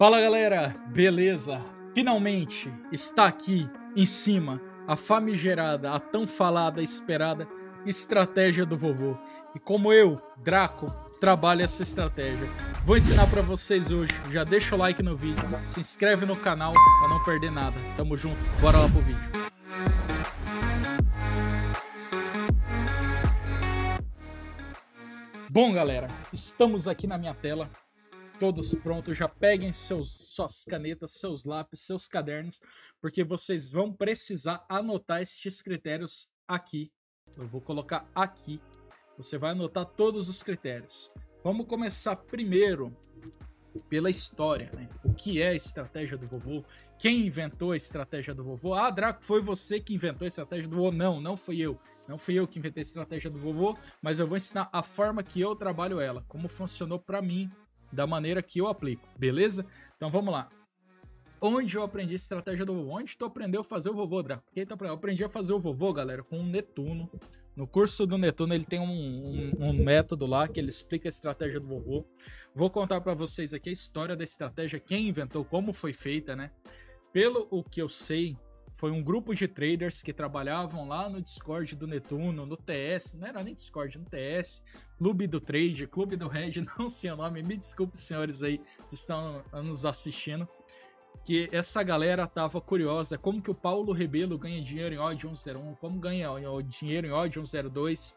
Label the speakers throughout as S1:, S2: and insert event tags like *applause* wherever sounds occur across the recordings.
S1: Fala galera, beleza? Finalmente está aqui em cima a famigerada, a tão falada, esperada estratégia do vovô. E como eu, Draco, trabalho essa estratégia. Vou ensinar para vocês hoje. Já deixa o like no vídeo, se inscreve no canal para não perder nada. Tamo junto, bora lá pro vídeo. Bom, galera, estamos aqui na minha tela todos prontos, já peguem seus, suas canetas, seus lápis, seus cadernos, porque vocês vão precisar anotar estes critérios aqui. Eu vou colocar aqui. Você vai anotar todos os critérios. Vamos começar primeiro pela história, né? O que é a estratégia do vovô? Quem inventou a estratégia do vovô? Ah, Draco, foi você que inventou a estratégia do vovô? Não, não fui eu. Não fui eu que inventei a estratégia do vovô, mas eu vou ensinar a forma que eu trabalho ela, como funcionou para mim, da maneira que eu aplico, beleza? Então vamos lá. Onde eu aprendi a estratégia do vovô? Onde tu aprendeu a fazer o vovô, Draco? Tá eu aprendi a fazer o vovô, galera, com o Netuno. No curso do Netuno, ele tem um, um, um método lá que ele explica a estratégia do vovô. Vou contar para vocês aqui a história da estratégia, quem inventou, como foi feita, né? Pelo o que eu sei, foi um grupo de traders que trabalhavam lá no Discord do Netuno, no TS, não era nem Discord, no TS, Clube do Trade, Clube do Red, *laughs* não sei o nome, me desculpe, senhores aí, que estão nos assistindo, que essa galera tava curiosa como que o Paulo Rebelo ganha dinheiro em odd 101, como ganha dinheiro em odd 102,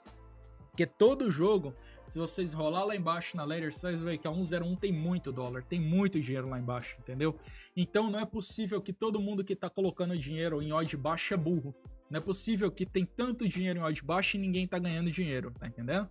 S1: que todo jogo se vocês rolar lá embaixo na Ledger, vocês vão ver que a 101 tem muito dólar, tem muito dinheiro lá embaixo, entendeu? Então não é possível que todo mundo que está colocando dinheiro em odd baixa é burro. Não é possível que tem tanto dinheiro em odd baixa e ninguém está ganhando dinheiro, tá entendendo?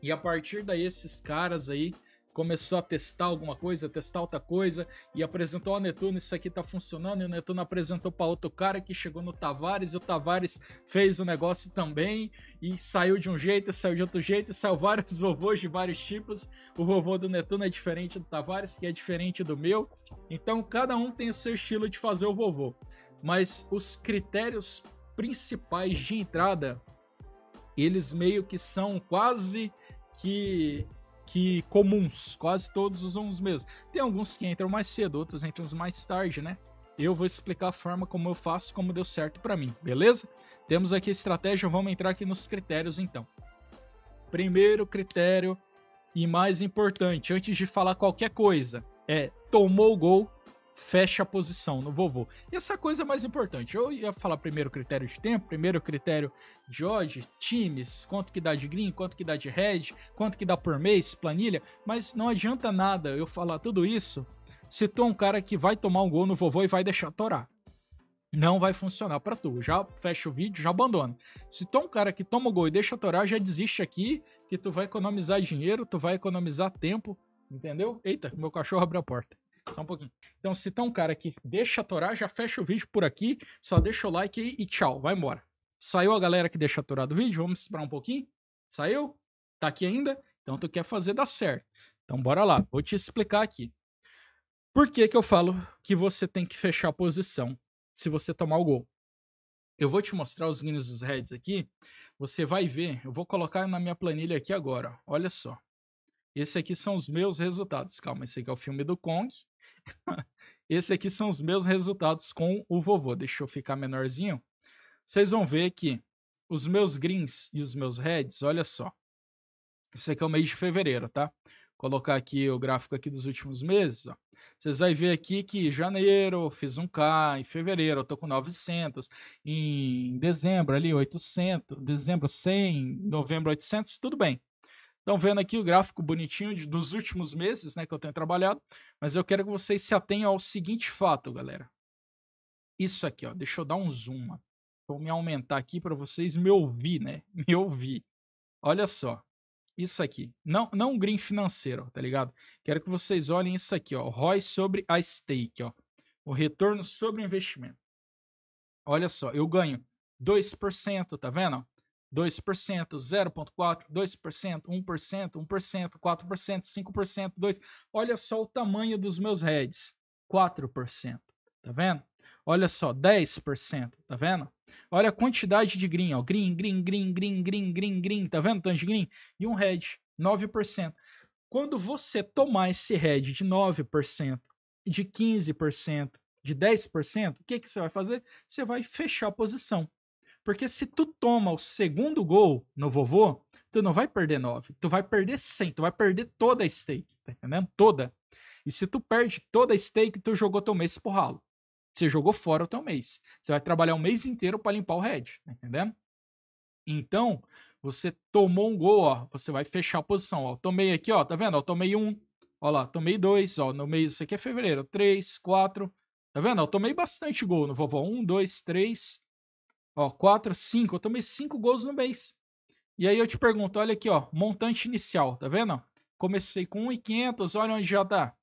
S1: E a partir daí, esses caras aí começou a testar alguma coisa, testar outra coisa, e apresentou ao Netuno, isso aqui tá funcionando, e o Netuno apresentou para outro cara que chegou no Tavares, e o Tavares fez o negócio também, e saiu de um jeito, saiu de outro jeito, e saiu *laughs* vários vovôs de vários tipos, o vovô do Netuno é diferente do Tavares, que é diferente do meu, então cada um tem o seu estilo de fazer o vovô, mas os critérios principais de entrada, eles meio que são quase que que comuns, quase todos usam os mesmos. Tem alguns que entram mais cedo, outros entram mais tarde, né? Eu vou explicar a forma como eu faço, como deu certo para mim, beleza? Temos aqui a estratégia, vamos entrar aqui nos critérios então. Primeiro critério e mais importante, antes de falar qualquer coisa, é tomou o gol, fecha a posição no vovô. E essa coisa é mais importante. Eu ia falar primeiro critério de tempo, primeiro critério de hoje, times, quanto que dá de green, quanto que dá de red, quanto que dá por mês, planilha, mas não adianta nada eu falar tudo isso se tu é um cara que vai tomar um gol no vovô e vai deixar torar. Não vai funcionar para tu. Já fecha o vídeo, já abandona. Se tu é um cara que toma o gol e deixa torar, já desiste aqui, que tu vai economizar dinheiro, tu vai economizar tempo, entendeu? Eita, meu cachorro abriu a porta. Só um pouquinho. Então, se tá um cara que deixa a Torá, já fecha o vídeo por aqui. Só deixa o like aí e tchau. Vai embora. Saiu a galera que deixa a Torá do vídeo? Vamos esperar um pouquinho? Saiu? Tá aqui ainda? Então, tu quer fazer dar certo. Então, bora lá. Vou te explicar aqui. Por que que eu falo que você tem que fechar a posição se você tomar o gol? Eu vou te mostrar os greens dos heads aqui. Você vai ver. Eu vou colocar na minha planilha aqui agora. Olha só. Esse aqui são os meus resultados. Calma, esse aqui é o filme do Kong. *laughs* Esse aqui são os meus resultados com o vovô. Deixa eu ficar menorzinho. Vocês vão ver que os meus greens e os meus reds, olha só. Isso aqui é o mês de fevereiro, tá? Vou colocar aqui o gráfico aqui dos últimos meses, ó. Vocês vão ver aqui que janeiro eu fiz um K, em fevereiro eu tô com 900, em dezembro ali 800, dezembro 100, novembro 800, tudo bem. Então, vendo aqui o gráfico bonitinho de, dos últimos meses né, que eu tenho trabalhado, mas eu quero que vocês se atenham ao seguinte fato, galera. Isso aqui, ó, deixa eu dar um zoom. Ó. Vou me aumentar aqui para vocês me ouvir, né? *laughs* Me ouvir. Olha só, isso aqui. Não, não um green financeiro, tá ligado? Quero que vocês olhem isso aqui, ó. ROI sobre a stake, ó. O retorno sobre o investimento. Olha só, eu ganho 2%, tá vendo? 2%, 0,4%, 2%, 1%, 1%, 4%, 5%, 2%. Olha só o tamanho dos meus heads. 4%. Tá vendo? Olha só, 10%. Tá vendo? Olha a quantidade de green, ó. Green, green, green, green, green, green, green. Tá vendo tanto de green? E um head, 9%. Quando você tomar esse head de 9%, de 15%, de 10%, o que, que você vai fazer? Você vai fechar a posição. Porque se tu toma o segundo gol no vovô, tu não vai perder 9, tu vai perder 100, tu vai perder toda a stake, tá entendendo? Toda. E se tu perde toda a stake, tu jogou teu mês pro ralo. Você jogou fora o teu mês. Você vai trabalhar um mês inteiro para limpar o head, tá entendendo? Então, você tomou um gol, ó, você vai fechar a posição, ó. Tomei aqui, ó, tá vendo? ó tomei um, ó lá, tomei dois, ó, no mês, isso aqui é fevereiro, três, quatro, tá vendo? Eu tomei bastante gol no vovô um, dois, três, Ó, 4, 5. Eu tomei 5 gols no mês. E aí eu te pergunto, olha aqui, ó, montante inicial, tá vendo? Comecei com 1.500, olha onde já tá.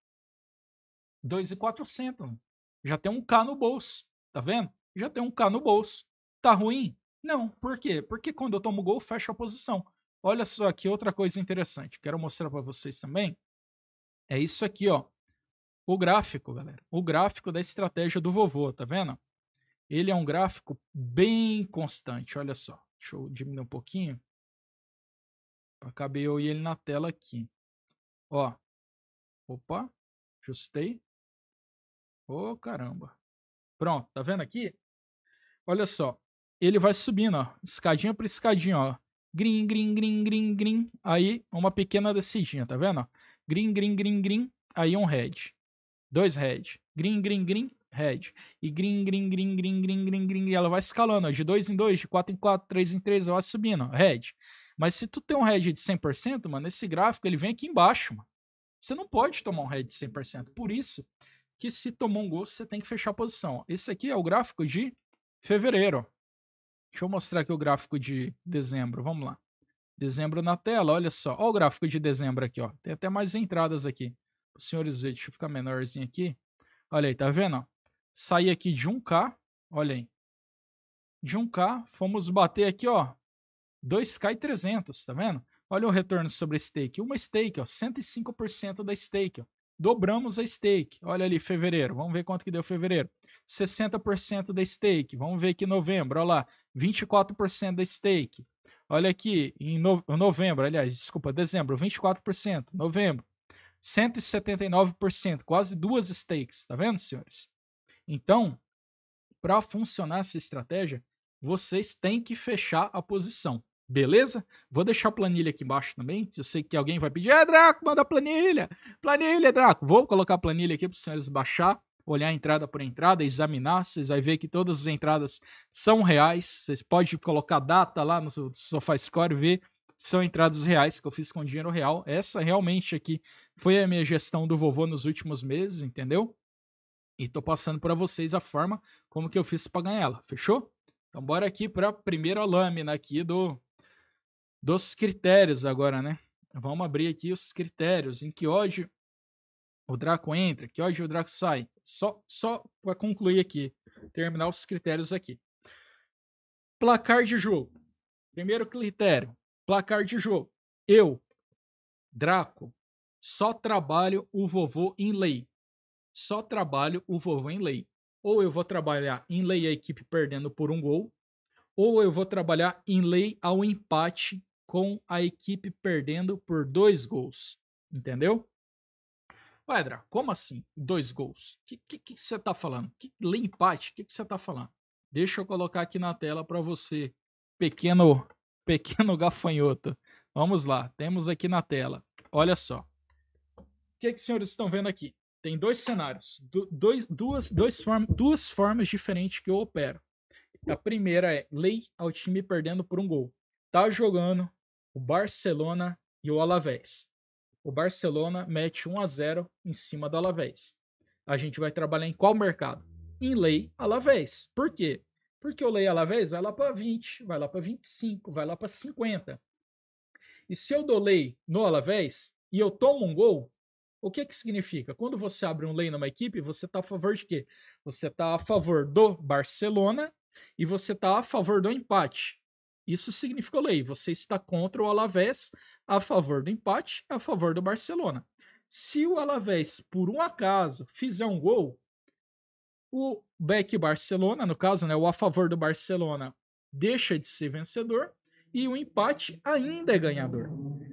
S1: 2.400. Já tem um K no bolso, tá vendo? Já tem um K no bolso. Tá ruim? Não, por quê? Porque quando eu tomo gol, fecho a posição. Olha só aqui outra coisa interessante, quero mostrar para vocês também. É isso aqui, ó. O gráfico, galera. O gráfico da estratégia do vovô, tá vendo? Ele é um gráfico bem constante, olha só. Deixa eu diminuir um pouquinho. Acabei eu e ele na tela aqui. Ó. Opa, ajustei. Ô, oh, caramba. Pronto, tá vendo aqui? Olha só. Ele vai subindo, ó. Escadinha por escadinha, ó. Green, green, green, green, green. Aí, uma pequena descidinha, tá vendo? Green, green, green, green. Aí, um red. Dois red. Green, green, green head. E green, green, green, green, green, green, green. Ela vai escalando, ó, de 2 em 2, de 4 em 4, 3 em 3, ela vai subindo, ó, head. Mas se tu tem um head de 100%, mano, esse gráfico ele vem aqui embaixo, mano. Você não pode tomar um head de 100%. Por isso que se tomar um gol, você tem que fechar a posição. Esse aqui é o gráfico de fevereiro. Ó. Deixa eu mostrar aqui o gráfico de dezembro. Vamos lá. Dezembro na tela, olha só. Olha o gráfico de dezembro aqui, ó. Tem até mais entradas aqui. Os senhores deixa eu ficar menorzinho aqui. Olha aí, tá vendo? sair aqui de 1K, olha aí. De 1K, fomos bater aqui, ó, 2K e 300, tá vendo? Olha o retorno sobre stake, uma stake, ó, 105% da stake, ó. Dobramos a stake, olha ali, fevereiro, vamos ver quanto que deu fevereiro. 60% da stake, vamos ver aqui novembro, olha lá, 24% da stake. Olha aqui, em no... novembro, aliás, desculpa, dezembro, 24%, novembro, 179%, quase duas stakes, tá vendo, senhores? Então, para funcionar essa estratégia, vocês têm que fechar a posição. Beleza? Vou deixar a planilha aqui embaixo também. Eu sei que alguém vai pedir, é Draco, manda a planilha! Planilha, Draco! Vou colocar a planilha aqui para os senhores baixar, olhar entrada por entrada, examinar. Vocês vão ver que todas as entradas são reais. Vocês podem colocar data lá no SofaScore e ver são entradas reais que eu fiz com dinheiro real. Essa realmente aqui foi a minha gestão do vovô nos últimos meses, entendeu? E tô passando para vocês a forma como que eu fiz para ganhar ela, fechou? Então bora aqui para a primeira lâmina aqui do dos critérios agora, né? Vamos abrir aqui os critérios em que hoje o Draco entra, que hoje o Draco sai. Só só para concluir aqui, terminar os critérios aqui. Placar de jogo. Primeiro critério, placar de jogo. Eu, Draco, só trabalho o vovô em lei só trabalho o vovô em lei. Ou eu vou trabalhar em lei a equipe perdendo por um gol, ou eu vou trabalhar em lei ao empate com a equipe perdendo por dois gols. Entendeu? Pedra, como assim? Dois gols? O que, que, você está falando? Que, lei empate? O que, você está falando? Deixa eu colocar aqui na tela para você, pequeno, *laughs* pequeno gafanhoto. Vamos lá, temos aqui na tela. Olha só. O que, que os senhores estão vendo aqui? Tem dois cenários, dois, duas, dois form, duas formas diferentes que eu opero. A primeira é lei ao time perdendo por um gol. Tá jogando o Barcelona e o Alavés. O Barcelona mete 1 a 0 em cima do Alavés. A gente vai trabalhar em qual mercado? Em lei Alavés. Por quê? Porque o lei Alavés vai lá para 20, vai lá para 25, vai lá para 50. E se eu dou lei no Alavés e eu tomo um gol, o que que significa? Quando você abre um lei numa equipe, você está a favor de quê? Você está a favor do Barcelona e você está a favor do empate. Isso significa lei. Você está contra o Alavés, a favor do empate, a favor do Barcelona. Se o Alavés, por um acaso, fizer um gol, o Beck Barcelona, no caso, né, o a favor do Barcelona, deixa de ser vencedor e o empate ainda é ganhador.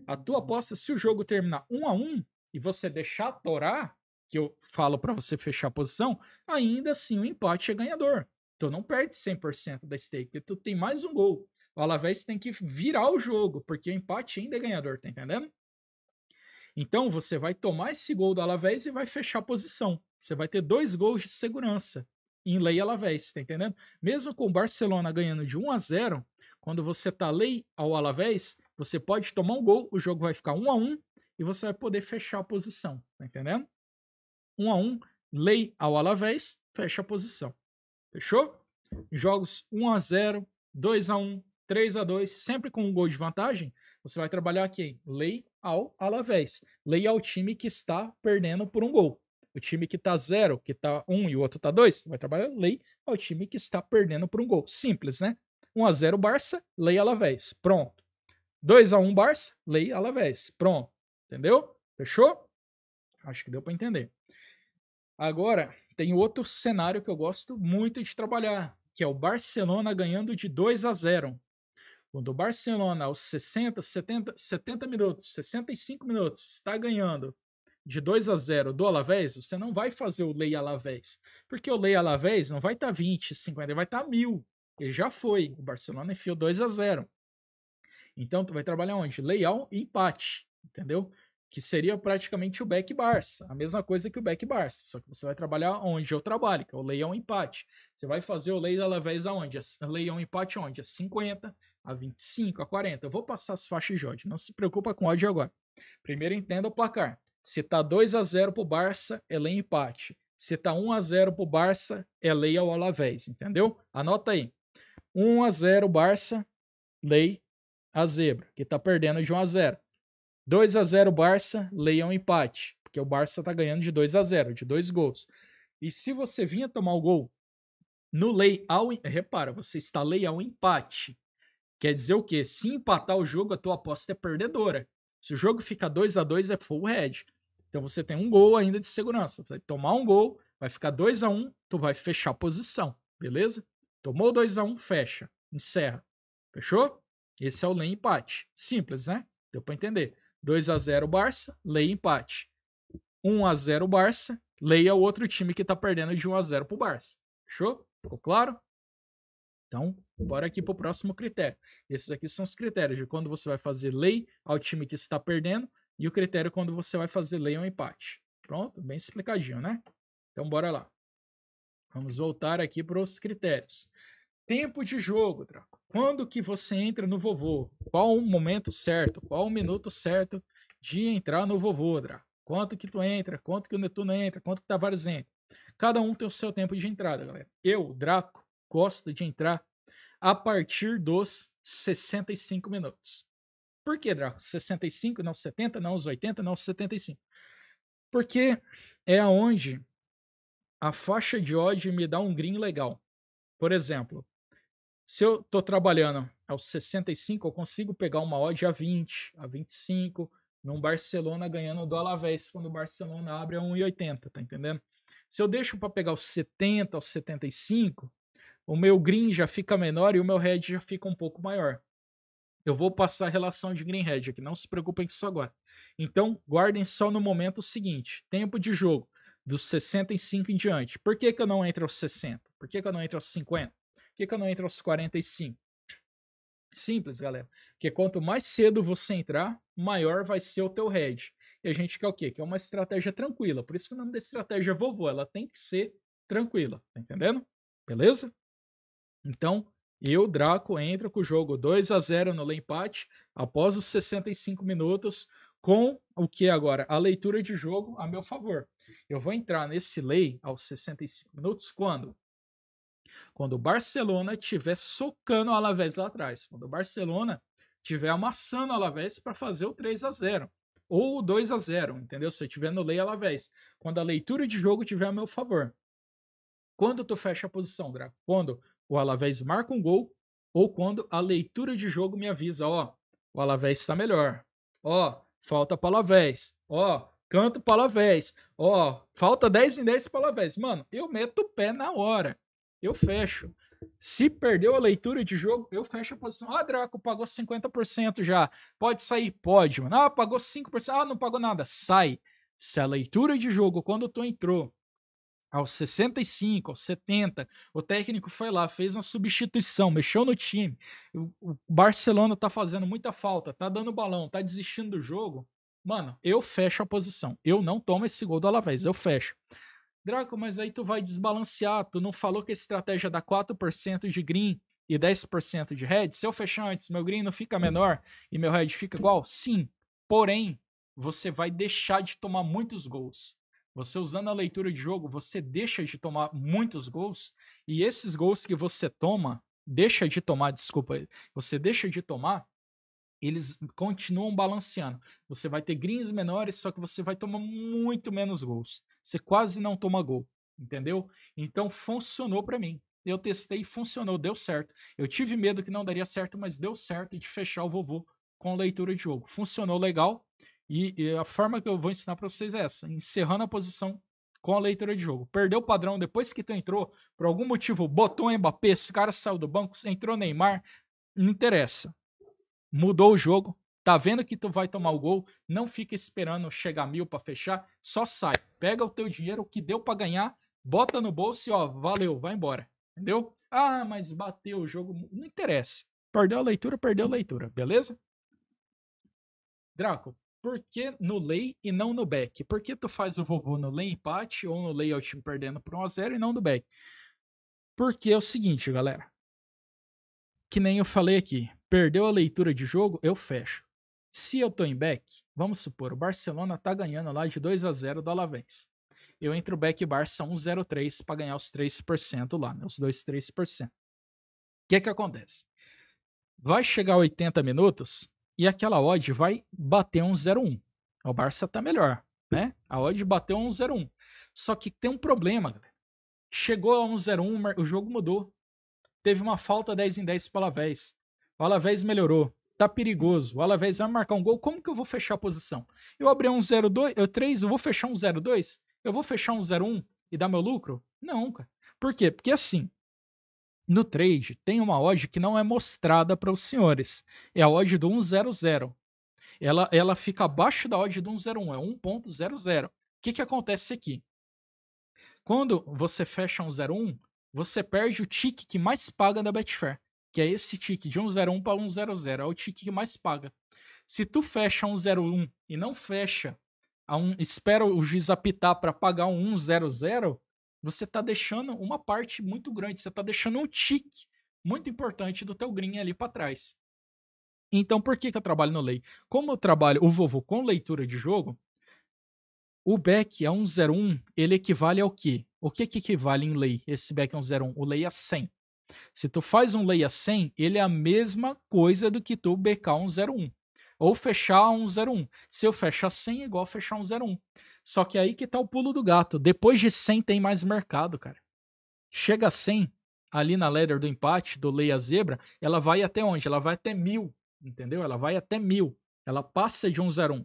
S1: A tua aposta, se o jogo terminar 1 a 1 e você deixar torar que eu falo para você fechar a posição, ainda assim o empate é ganhador. Tu então não perde 100% da stake, porque tu tem mais um gol. O Alavés tem que virar o jogo, porque o empate ainda é ganhador, tá entendendo? Então você vai tomar esse gol do Alavés e vai fechar a posição. Você vai ter dois gols de segurança em lei Alavés, tá entendendo? Mesmo com o Barcelona ganhando de 1 a 0, quando você tá lei ao Alavés, você pode tomar um gol, o jogo vai ficar 1 a 1 e você vai poder fechar a posição, tá entendendo? Um a um, lei ao Alavés, fecha a posição. Fechou? Jogos 1 a 0, 2 a 1, 3 a 2, sempre com um gol de vantagem, você vai trabalhar aqui, lei ao Alavés. Lei ao time que está perdendo por um gol. O time que está 0, que está um e o outro está 2, vai trabalhar lei ao time que está perdendo por um gol. Simples, né? 1 a 0 Barça, lei Alavés. Pronto. 2 a 1 Barça, lei Alavés. Pronto. Entendeu? Fechou? Acho que deu para entender. Agora, tem outro cenário que eu gosto muito de trabalhar, que é o Barcelona ganhando de 2 a 0. Quando o Barcelona, aos 60, 70, 70 minutos, 65 minutos, está ganhando de 2 a 0 do Alavés, você não vai fazer o Lei Alavés. Porque o Lei Alavés não vai estar tá 20, 50, ele vai estar tá mil. Ele já foi. O Barcelona enfiou 2 a 0. Então, tu vai trabalhar onde? Leal e empate entendeu? Que seria praticamente o back Barça, a mesma coisa que o back Barça, só que você vai trabalhar onde eu trabalho, que é o lei ao empate. Você vai fazer o lei da levez aonde? A lei ao empate onde? A 50, a 25, a 40. Eu vou passar as faixas de ódio, não se preocupa com ódio agora. Primeiro entenda o placar. Se tá 2 a 0 pro Barça, é lei empate. Se tá 1 a 0 pro Barça, é lei ao Alavés, entendeu? Anota aí. 1 a 0 Barça, lei a zebra, que tá perdendo de 1 a 0. 2 a 0 Barça, leiam um empate, porque o Barça tá ganhando de 2 a 0, de dois gols. E se você vinha tomar o gol no lei ao, repara, você está lei ao empate. Quer dizer o quê? Se empatar o jogo, a tua aposta é perdedora. Se o jogo fica 2 a 2 é full head. Então você tem um gol ainda de segurança. Você vai tomar um gol, vai ficar 2 a 1, tu vai fechar a posição, beleza? Tomou 2 a 1, fecha, encerra. Fechou? Esse é o lei empate. Simples, né? Deu para entender. 2 a 0 Barça, leia empate. 1 a 0 Barça, leia é o outro time que tá perdendo de 1 a 0 pro Barça. Fechou? Ficou claro? Então, bora aqui pro próximo critério. Esses aqui são os critérios de quando você vai fazer lei ao time que está perdendo e o critério quando você vai fazer lei ao empate. Pronto? Bem explicadinho, né? Então, bora lá. Vamos voltar aqui para os critérios. Tempo de jogo, Draco. Quando que você entra no vovô? Qual o momento certo? Qual o minuto certo de entrar no vovô, Draco? Quanto que tu entra? Quanto que o Netuno entra? Quanto que o Tavares entra? Cada um tem o seu tempo de entrada, galera. Eu, Draco, gosto de entrar a partir dos 65 minutos. Por que, Draco? 65, não 70, não os 80, não os 75. Porque é aonde a faixa de ódio me dá um green legal. Por exemplo, se eu estou trabalhando é aos 65, eu consigo pegar uma odd a 20, a 25, num Barcelona ganhando do Alavés quando o Barcelona abre é a 1,80, tá entendendo? Se eu deixo para pegar os 70, os 75, o meu green já fica menor e o meu hedge já fica um pouco maior. Eu vou passar a relação de green hedge aqui, não se preocupem com isso agora. Então, guardem só no momento seguinte, tempo de jogo, dos 65 em diante. Por que, que eu não entro aos 60? Por que, que eu não entro aos 50? Por que, que eu não entro aos 45? Simples, galera. Porque quanto mais cedo você entrar, maior vai ser o teu head. E a gente quer o quê? Que é uma estratégia tranquila. Por isso que o nome da estratégia é vovô. Ela tem que ser tranquila. Tá entendendo? Beleza? Então, eu, Draco, entro com o jogo 2 a 0 no empate após os 65 minutos com o que agora? A leitura de jogo a meu favor. Eu vou entrar nesse lay aos 65 minutos quando quando o Barcelona tiver socando o Alavés lá atrás. Quando o Barcelona tiver amassando o Alavés para fazer o 3 a 0 ou o 2 a 0 entendeu? Se eu estiver no lei Alavés. Quando a leitura de jogo estiver a meu favor. Quando tu fecha a posição, Draco? Quando o Alavés marca um gol ou quando a leitura de jogo me avisa, ó, o Alavés está melhor. Ó, falta para o Alavés. Ó, canto palavés. Ó, falta 10 em 10 palavés. Mano, eu meto o pé na hora eu fecho. Se perdeu a leitura de jogo, eu fecho a posição. Ah, Draco, pagou 50% já. Pode sair? Pode, mano. Ah, pagou 5%. Ah, não pagou nada. Sai. Se a leitura de jogo, quando tu entrou, aos 65, aos 70, o técnico foi lá, fez uma substituição, mexeu no time. O Barcelona tá fazendo muita falta, tá dando balão, tá desistindo do jogo. Mano, eu fecho a posição. Eu não tomo esse gol do Alavés, eu fecho. Draco, mas aí tu vai desbalancear. Tu não falou que a estratégia é dá 4% de green e 10% de red? Se eu fechar antes, meu green não fica menor e meu red fica igual? Sim. Porém, você vai deixar de tomar muitos gols. Você usando a leitura de jogo, você deixa de tomar muitos gols e esses gols que você toma, deixa de tomar, desculpa, você deixa de tomar, eles continuam balanceando. Você vai ter greens menores, só que você vai tomar muito menos gols. Você quase não toma gol, entendeu? Então funcionou para mim. Eu testei, funcionou, deu certo. Eu tive medo que não daria certo, mas deu certo de fechar o vovô com leitura de jogo. Funcionou legal. E, e a forma que eu vou ensinar para vocês é essa: encerrando a posição com a leitura de jogo. Perdeu o padrão depois que tu entrou, por algum motivo botou o Mbappé, esse cara saiu do banco, entrou Neymar, não interessa mudou o jogo, tá vendo que tu vai tomar o gol, não fica esperando chegar mil para fechar, só sai, pega o teu dinheiro, o que deu para ganhar, bota no bolso e ó, valeu, vai embora, entendeu? Ah, mas bateu o jogo, não interessa. Perdeu a leitura, perdeu a leitura, beleza? Draco, por que no lay e não no back? Por que tu faz o vovô no lay empate ou no lay ao é time perdendo por 1x0 e não no back? Porque é o seguinte, galera. Que nem eu falei aqui perdeu a leitura de jogo, eu fecho. Se eu tô em back, vamos supor, o Barcelona tá ganhando lá de 2 a 0 do Alavés. Eu entro back Barça 103 para ganhar os 3% lá, né? Os 2, 3%. O que é que acontece? Vai chegar 80 minutos e aquela odd vai bater 101. O Barça tá melhor, né? A odd bateu 101. Só que tem um problema, galera. Chegou a 101, o jogo mudou. Teve uma falta 10 em 10 pela vez. O Alavés melhorou. Tá perigoso. O Alavés vai marcar um gol. Como que eu vou fechar a posição? Eu abri um 0-2, eu 3, eu vou fechar um 0-2? Eu vou fechar um 0-1 e dar meu lucro? Não, cara. Por quê? Porque assim, no trade tem uma odd que não é mostrada para os senhores. É a odd do 100. Ela, ela fica abaixo da odd do 101, é 1.00. O que, que acontece aqui? Quando você fecha um 01, você perde o tick que mais paga da Betfair que é esse tique de 101 para 100, é o tique que mais paga. Se tu fecha 101 e não fecha, a um, espera o juiz apitar para pagar um 100, você tá deixando uma parte muito grande, você tá deixando um tique muito importante do teu green ali para trás. Então, por que, que eu trabalho no lei? Como eu trabalho o vovô com leitura de jogo, o back a é 101, ele equivale ao quê? O que, que equivale em lei esse back a é 101? O lei a é 100. Se tu faz um leia 100, ele é a mesma coisa do que tu um 101. Ou fechar 101. Se eu fechar 100, é igual fechar 101. Só que aí que tá o pulo do gato. Depois de 100 tem mais mercado, cara. Chega a 100, ali na ladder do empate, do leia zebra, ela vai até onde? Ela vai até 1000, entendeu? Ela vai até 1000. Ela passa de 101.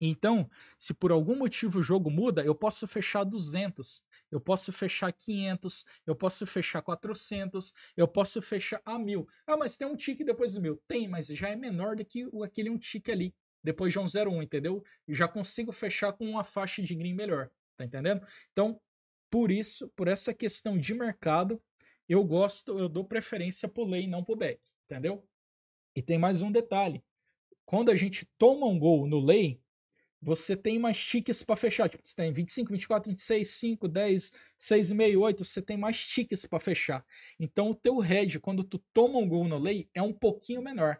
S1: Então, se por algum motivo o jogo muda, eu posso fechar 200 eu posso fechar 500, eu posso fechar 400, eu posso fechar a ah, 1000. Ah, mas tem um tique depois do 1000. Tem, mas já é menor do que aquele um tique ali, depois de um 01, entendeu? E já consigo fechar com uma faixa de green melhor, tá entendendo? Então, por isso, por essa questão de mercado, eu gosto, eu dou preferência pro lay e não pro back, entendeu? E tem mais um detalhe. Quando a gente toma um gol no lay, você tem mais tickets para fechar. Tipo, você tem 25, 24, 26, 5, 10, 6 8. Você tem mais tickets para fechar. Então o teu red, quando tu toma um gol no lay, é um pouquinho menor.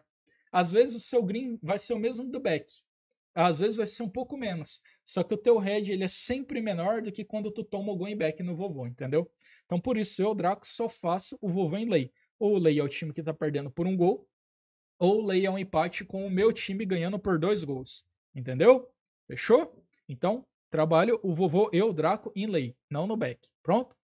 S1: Às vezes o seu green vai ser o mesmo do back. Às vezes vai ser um pouco menos. Só que o teu red ele é sempre menor do que quando tu toma o gol em back no vovô, entendeu? Então por isso eu, Draco, só faço o vovô em lay. Ou o lay é o time que tá perdendo por um gol, ou lay é um empate com o meu time ganhando por dois gols. Entendeu? Fechou? Então, trabalho o vovô eu, Draco, em lei, não no back. Pronto?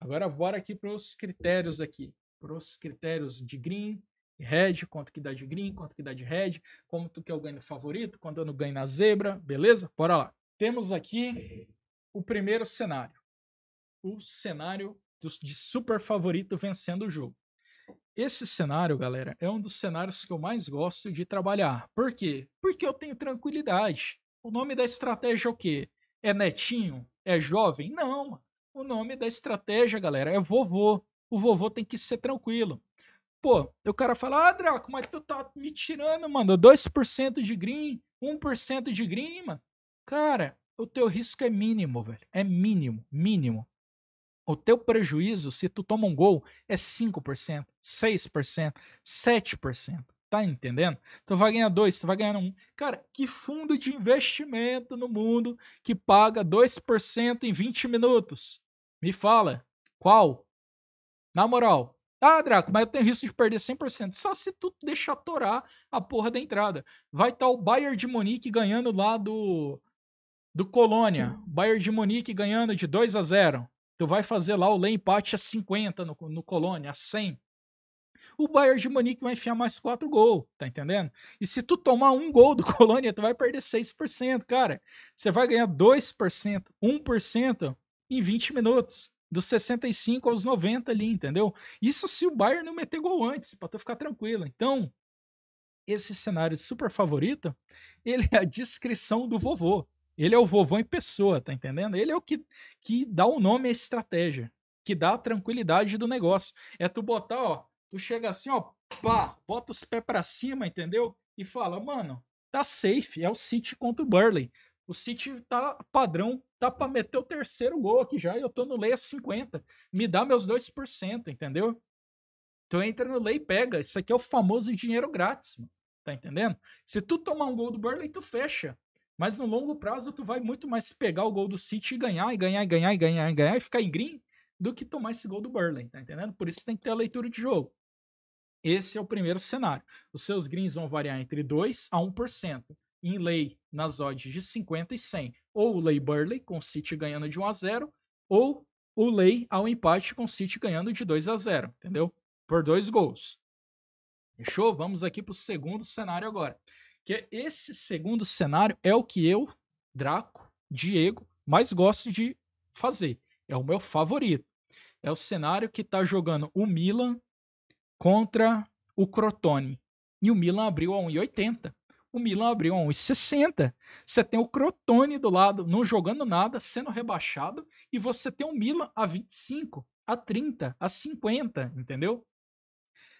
S1: Agora bora aqui para os critérios aqui. Para os critérios de green, red, quanto que dá de green, quanto que dá de red, como tu quer é o ganho favorito, quando eu não ganho na zebra, beleza? Bora lá. Temos aqui o primeiro cenário. O cenário de super favorito vencendo o jogo. Esse cenário, galera, é um dos cenários que eu mais gosto de trabalhar. Por quê? Porque eu tenho tranquilidade. O nome da estratégia é o quê? É netinho? É jovem? Não. O nome da estratégia, galera, é vovô. O vovô tem que ser tranquilo. Pô, o cara fala, ah, Draco, mas tu tá me tirando, mano, 2% de green, 1% de green, mano. Cara, o teu risco é mínimo, velho. É mínimo, mínimo. O teu prejuízo, se tu toma um gol, é 5%, 6%, 7%. Tá entendendo? Tu então vai ganhar dois, tu vai ganhar um. Cara, que fundo de investimento no mundo que paga 2% em 20 minutos? Me fala, qual? Na moral. Ah, Draco, mas eu tenho risco de perder 100%. Só se tu deixar torar a porra da entrada. Vai estar tá o Bayern de Munique ganhando lá do do Colônia. Bayern de Munique ganhando de 2 a 0. Tu vai fazer lá o lei empate a 50 no, no Colônia, a 100 o Bayern de Munique vai enfiar mais quatro gols, tá entendendo? E se tu tomar um gol do *laughs* Colônia, tu vai perder 6%, cara. Você vai ganhar 2%, 1% em 20 minutos. Dos 65 aos 90 ali, entendeu? Isso se o Bayern não meter gol antes, pra tu ficar tranquilo. Então, esse cenário super favorito, ele é a descrição do vovô. Ele é o vovô em pessoa, tá entendendo? Ele é o que, que dá o nome à estratégia, que dá a tranquilidade do negócio. É tu botar, ó, Tu chega assim, ó, pá, bota os pés para cima, entendeu? E fala, mano, tá safe, é o City contra o Burley. O City tá padrão, tá pra meter o terceiro gol aqui já e eu tô no lay a 50. Me dá meus 2%, entendeu? Tu então entra no lay e pega. Isso aqui é o famoso dinheiro grátis, mano. tá entendendo? Se tu tomar um gol do Burley, tu fecha. Mas no longo prazo, tu vai muito mais pegar o gol do City e ganhar, e ganhar, e ganhar, e ganhar, e ganhar, e ficar em green do que tomar esse gol do Burley, tá entendendo? Por isso tem que ter a leitura de jogo. Esse é o primeiro cenário. Os seus greens vão variar entre 2 a 1%, em lei nas odds de 50 e 100, ou o lay Burley com o City ganhando de 1 a 0, ou o lei ao empate com o City ganhando de 2 a 0, entendeu? Por dois gols. Fechou? Vamos aqui para o segundo cenário agora. Que é esse segundo cenário é o que eu, Draco, Diego, mais gosto de fazer. É o meu favorito. É o cenário que está jogando o Milan contra o Crotone. E o Milan abriu a 1,80. O Milan abriu a 1,60. Você tem o Crotone do lado, não jogando nada, sendo rebaixado. E você tem o Milan a 25, a 30, a 50, entendeu?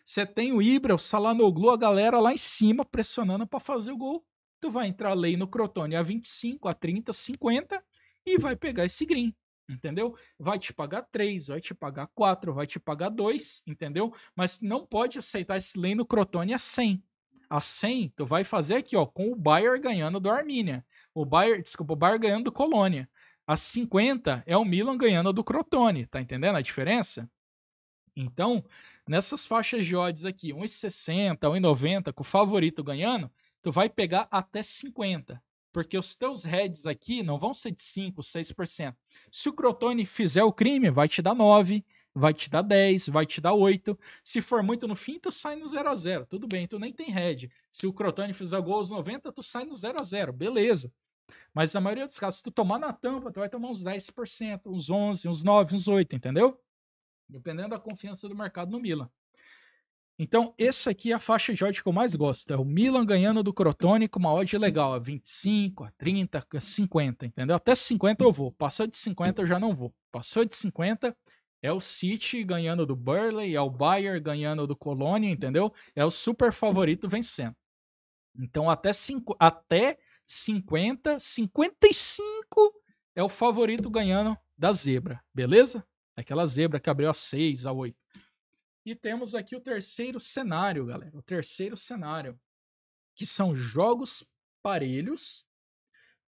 S1: Você tem o Ibra, o Salanoglu, a galera lá em cima pressionando para fazer o gol. Tu vai entrar lei no Crotone a 25, a 30, 50 e vai pegar esse green entendeu? Vai te pagar 3, vai te pagar 4, vai te pagar 2, entendeu? Mas não pode aceitar esse lane Crotone a 100. A 100, tu vai fazer aqui, ó, com o Bayer ganhando do Armínia. O Bayer, desculpa, o Bayer ganhando do Colônia. A 50 é o Milan ganhando do Crotone, tá entendendo a diferença? Então, nessas faixas de odds aqui, 1,60, 1,90, com o favorito ganhando, tu vai pegar até 50. Porque os teus heads aqui não vão ser de 5%, 6%. Se o Crotone fizer o crime, vai te dar 9%, vai te dar 10, vai te dar 8. Se for muito no fim, tu sai no 0 a 0 Tudo bem, tu nem tem head. Se o Crotone fizer gol aos 90, tu sai no 0 a 0 Beleza. Mas na maioria dos casos, se tu tomar na tampa, tu vai tomar uns 10%, uns 11%, uns 9%, uns 8%, entendeu? Dependendo da confiança do mercado no Milan. Então, essa aqui é a faixa de ódio que eu mais gosto. É o Milan ganhando do Crotone com uma odd legal. A 25, a 30, a 50, entendeu? Até 50 eu vou. Passou de 50 eu já não vou. Passou de 50 é o City ganhando do Burley, é o Bayer ganhando do Colônia, entendeu? É o super favorito vencendo. Então, até, cinco, até 50, 55 é o favorito ganhando da zebra, beleza? Aquela zebra que abriu a 6, a 8. E temos aqui o terceiro cenário, galera. O terceiro cenário, que são jogos parelhos,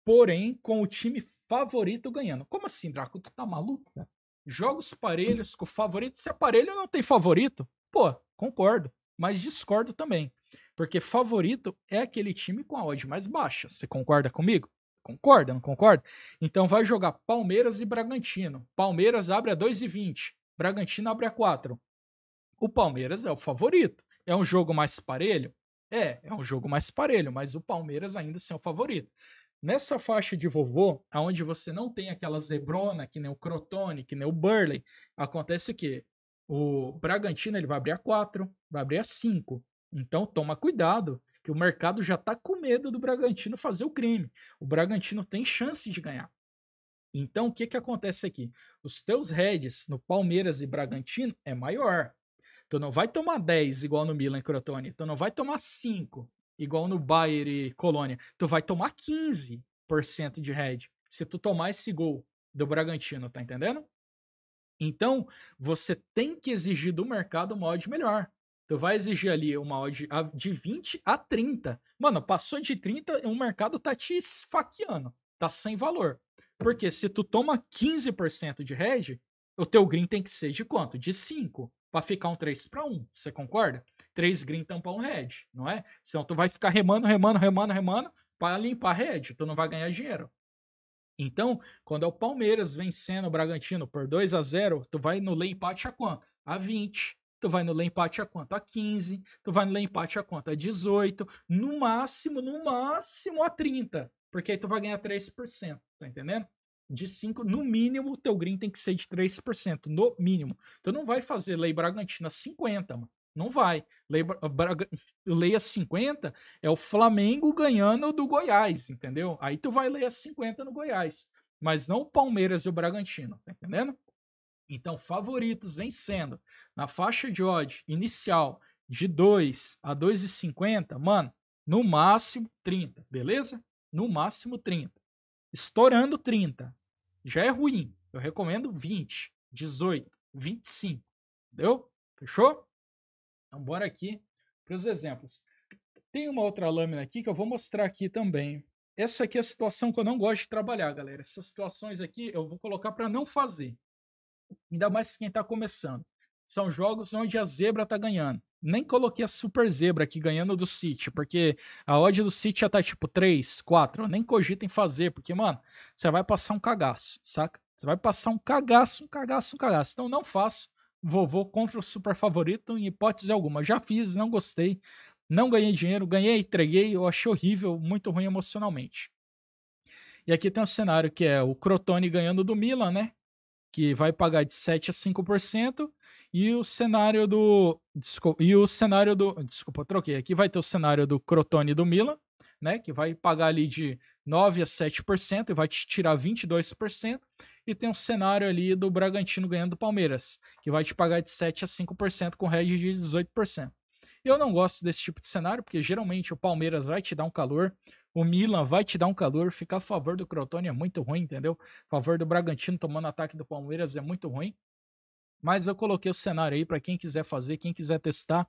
S1: porém com o time favorito ganhando. Como assim, Draco? Tu tá maluco? Cara? Jogos parelhos com favorito. Se é parelho, não tem favorito. Pô, concordo, mas discordo também. Porque favorito é aquele time com a odd mais baixa. Você concorda comigo? Concorda, não concorda? Então vai jogar Palmeiras e Bragantino. Palmeiras abre a 2,20. Bragantino abre a 4 o Palmeiras é o favorito. É um jogo mais parelho? É, é um jogo mais parelho, mas o Palmeiras ainda assim é o favorito. Nessa faixa de vovô, aonde você não tem aquela zebrona, que nem o Crotone, que nem o Burley, acontece o quê? O Bragantino ele vai abrir a 4, vai abrir a 5. Então toma cuidado, que o mercado já está com medo do Bragantino fazer o crime. O Bragantino tem chance de ganhar. Então o que que acontece aqui? Os teus heads no Palmeiras e Bragantino é maior. Tu não vai tomar 10 igual no Milan e Crotone. Tu não vai tomar 5 igual no Bayern e Colônia. Tu vai tomar 15% de head se tu tomar esse gol do Bragantino, tá entendendo? Então, você tem que exigir do mercado uma odd melhor. Tu vai exigir ali uma odd de 20 a 30. Mano, passou de 30, o mercado tá te esfaqueando. Tá sem valor. Porque se tu toma 15% de red, o teu green tem que ser de quanto? De 5 para ficar um 3 para 1, você concorda? 3 green tampar um red, não é? Senão tu vai ficar remando, remando, remando, remando para limpar a rede, tu não vai ganhar dinheiro. Então, quando é o Palmeiras vencendo o Bragantino por 2 a 0, tu vai no lei empate a quanto? A 20. Tu vai no lei empate a quanto? A 15. Tu vai no lei empate a quanto? A 18. No máximo, no máximo a 30, porque aí tu vai ganhar 3%, tá entendendo? de 5, no mínimo, o teu green tem que ser de 3%, no mínimo. Então não vai fazer lei Bragantina 50, mano. Não vai. Lei, Braga, leia 50 é o Flamengo ganhando do Goiás, entendeu? Aí tu vai ler a 50 no Goiás. Mas não o Palmeiras e o Bragantino, tá entendendo? Então, favoritos vencendo na faixa de odd inicial de 2 a 2,50, mano, no máximo 30, beleza? No máximo 30. Estourando 30 já é ruim. Eu recomendo 20, 18, 25. Entendeu? Fechou? Então, bora aqui para os exemplos. Tem uma outra lâmina aqui que eu vou mostrar aqui também. Essa aqui é a situação que eu não gosto de trabalhar, galera. Essas situações aqui eu vou colocar para não fazer. Ainda mais quem está começando. São jogos onde a zebra está ganhando nem coloquei a Super Zebra aqui ganhando do City, porque a odd do City já tá tipo 3, 4. Eu nem cogito em fazer, porque, mano, você vai passar um cagaço, saca? Você vai passar um cagaço, um cagaço, um cagaço. Então não faço vovô contra o super favorito em hipótese alguma. Já fiz, não gostei, não ganhei dinheiro, ganhei, entreguei, eu achei horrível, muito ruim emocionalmente. E aqui tem um cenário que é o Crotone ganhando do Milan, né? Que vai pagar de 7 a 5%. E o cenário do. Desculpa, e o cenário do. Desculpa, troquei. Aqui vai ter o cenário do Crotone do Milan, né? Que vai pagar ali de 9 a 7% e vai te tirar 22%. E tem um cenário ali do Bragantino ganhando do Palmeiras, que vai te pagar de 7 a 5% com red de 18%. Eu não gosto desse tipo de cenário, porque geralmente o Palmeiras vai te dar um calor, o Milan vai te dar um calor, ficar a favor do Crotone é muito ruim, entendeu? A favor do Bragantino tomando ataque do Palmeiras é muito ruim. Mas eu coloquei o cenário aí para quem quiser fazer, quem quiser testar.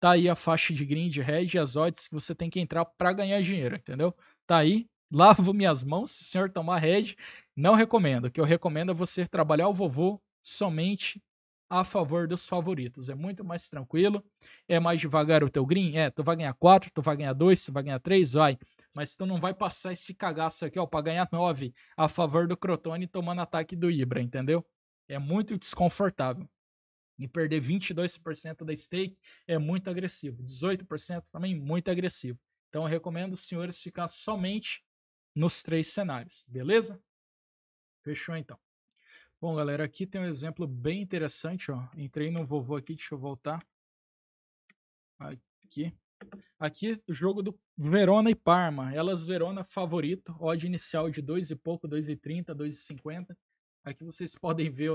S1: Tá aí a faixa de grind, red e as odds que você tem que entrar para ganhar dinheiro, entendeu? Tá aí, *laughs* lavo minhas mãos se o senhor tomar red, Não recomendo. O que eu recomendo é você trabalhar o vovô somente a favor dos favoritos. É muito mais tranquilo, é mais devagar o teu green. É, tu vai ganhar 4, tu vai ganhar 2, tu vai ganhar 3, vai. Mas tu não vai passar esse cagaço aqui, ó, pra ganhar 9 a favor do Crotone tomando ataque do Ibra, entendeu? É muito desconfortável. E perder 22% da stake é muito agressivo. 18% também muito agressivo. Então eu recomendo os senhores ficar somente nos três cenários, beleza? Fechou então. Bom, galera, aqui tem um exemplo bem interessante, ó. Entrei no vovô aqui, deixa eu voltar. Aqui. Aqui o jogo do Verona e Parma. Elas Verona favorito, odd inicial de 2 e pouco, 2 e e Aqui vocês podem ver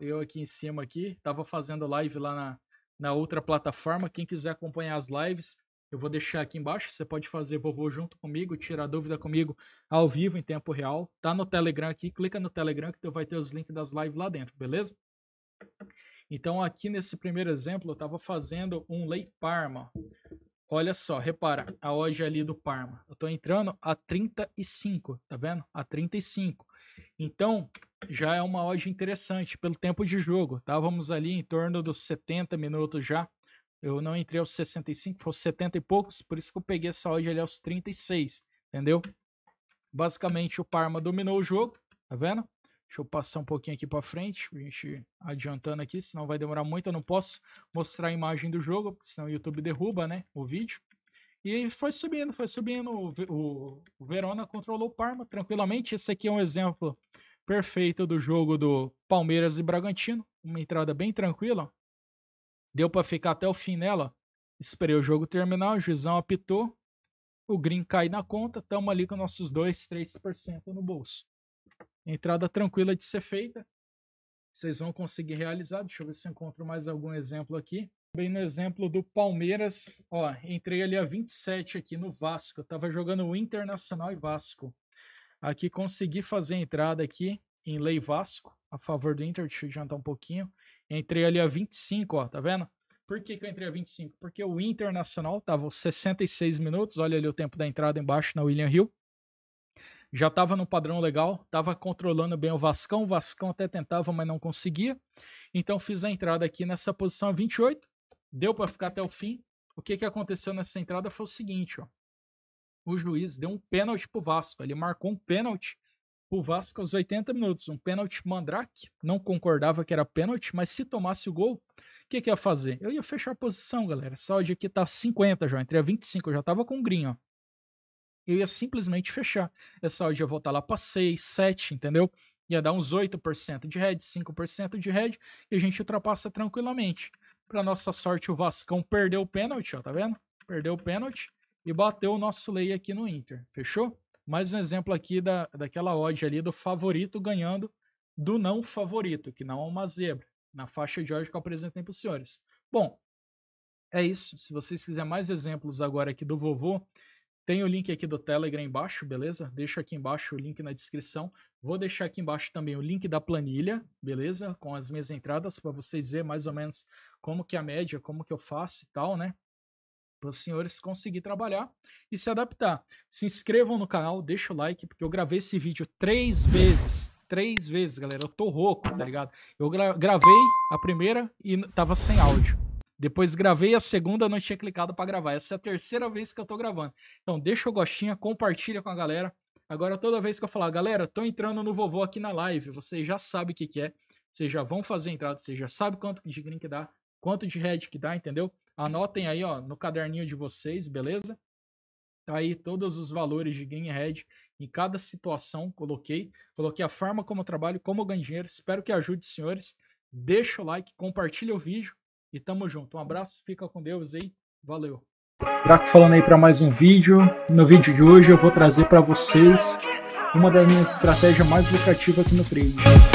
S1: eu, aqui em cima aqui. Tava fazendo live lá na, na outra plataforma. Quem quiser acompanhar as lives, eu vou deixar aqui embaixo. Você pode fazer vovô junto comigo, tirar dúvida comigo ao vivo em tempo real. Tá no Telegram aqui, clica no Telegram que tu vai ter os links das lives lá dentro, beleza? Então aqui nesse primeiro exemplo eu estava fazendo um Lei Parma. Olha só, repara, a hoje ali do Parma. Eu estou entrando a 35, tá vendo? A 35. Então, já é uma odd interessante pelo tempo de jogo. Estávamos ali em torno dos 70 minutos já. Eu não entrei aos 65, foi aos 70 e poucos, por isso que eu peguei essa odd ali aos 36, entendeu? Basicamente o Parma dominou o jogo, tá vendo? Deixa eu passar um pouquinho aqui para frente, a gente adiantando aqui, senão vai demorar muito, eu não posso mostrar a imagem do jogo, porque senão o YouTube derruba, né, o vídeo. E foi subindo, foi subindo, o, o Verona controlou o Parma tranquilamente. Esse aqui é um exemplo perfeita do jogo do Palmeiras e Bragantino. Uma entrada bem tranquila. Deu para ficar até o fim nela. Esperei o jogo terminar, o juizão apitou. O green cai na conta, tamo ali com nossos 2, 3% no bolso. Entrada tranquila de ser feita. Vocês vão conseguir realizar. Deixa eu ver se eu encontro mais algum exemplo aqui. Bem no exemplo do Palmeiras, ó, entrei ali a 27 aqui no Vasco. Eu tava jogando o Internacional e Vasco. Aqui consegui fazer a entrada aqui em Lei Vasco, a favor do Inter. Deixa eu adiantar um pouquinho. Entrei ali a 25, ó, tá vendo? Por que, que eu entrei a 25? Porque o Internacional tava 66 minutos, olha ali o tempo da entrada embaixo na William Hill. Já tava no padrão legal, tava controlando bem o Vascão. O Vascão até tentava, mas não conseguia. Então fiz a entrada aqui nessa posição a 28. Deu para ficar até o fim. O que, que aconteceu nessa entrada foi o seguinte, ó o juiz deu um pênalti pro Vasco. Ele marcou um pênalti pro Vasco aos 80 minutos. Um pênalti mandrake. Não concordava que era pênalti, mas se tomasse o gol, o que, que ia fazer? Eu ia fechar a posição, galera. Essa odd aqui tá 50 já, entre a 25. Eu já tava com green, ó. Eu ia simplesmente fechar. Essa eu ia voltar lá pra 6, 7, entendeu? Ia dar uns 8% de head, 5% de head, e a gente ultrapassa tranquilamente. Para nossa sorte, o Vascão perdeu o pênalti, ó, tá vendo? Perdeu o pênalti e bateu o nosso lei aqui no Inter, fechou? Mais um exemplo aqui da, daquela odd ali do favorito ganhando do não favorito, que não é uma zebra, na faixa de odd que eu apresentei para os senhores. Bom, é isso. Se vocês quiserem mais exemplos agora aqui do vovô, tem o link aqui do Telegram embaixo, beleza? Deixa aqui embaixo o link na descrição. Vou deixar aqui embaixo também o link da planilha, beleza? Com as minhas entradas para vocês verem mais ou menos como que é a média, como que eu faço e tal, né? para os senhores conseguir trabalhar e se adaptar. Se inscrevam no canal, deixa o like, porque eu gravei esse vídeo três vezes. Três vezes, galera. Eu tô rouco, tá ligado? Eu gra gravei a primeira e tava sem áudio. Depois gravei a segunda, não tinha clicado para gravar. Essa é a terceira vez que eu tô gravando. Então deixa o gostinho, compartilha com a galera. Agora toda vez que eu falar, galera, tô entrando no vovô aqui na live, vocês já sabem o que que é. Vocês já vão fazer a entrada, vocês já sabem quanto de green que dá, quanto de red que dá, entendeu? Anotem aí, ó, no caderninho de vocês, beleza? Tá aí todos os valores de Greenhead em cada situação, coloquei. Coloquei a forma como eu trabalho, como eu ganho dinheiro. Espero que ajude, senhores. Deixa o like, compartilha o vídeo e tamo junto. Um abraço, fica com Deus aí. Valeu. Draco falando aí para mais um vídeo. No vídeo de hoje eu vou trazer para vocês uma das minhas estratégias mais lucrativas aqui no trade.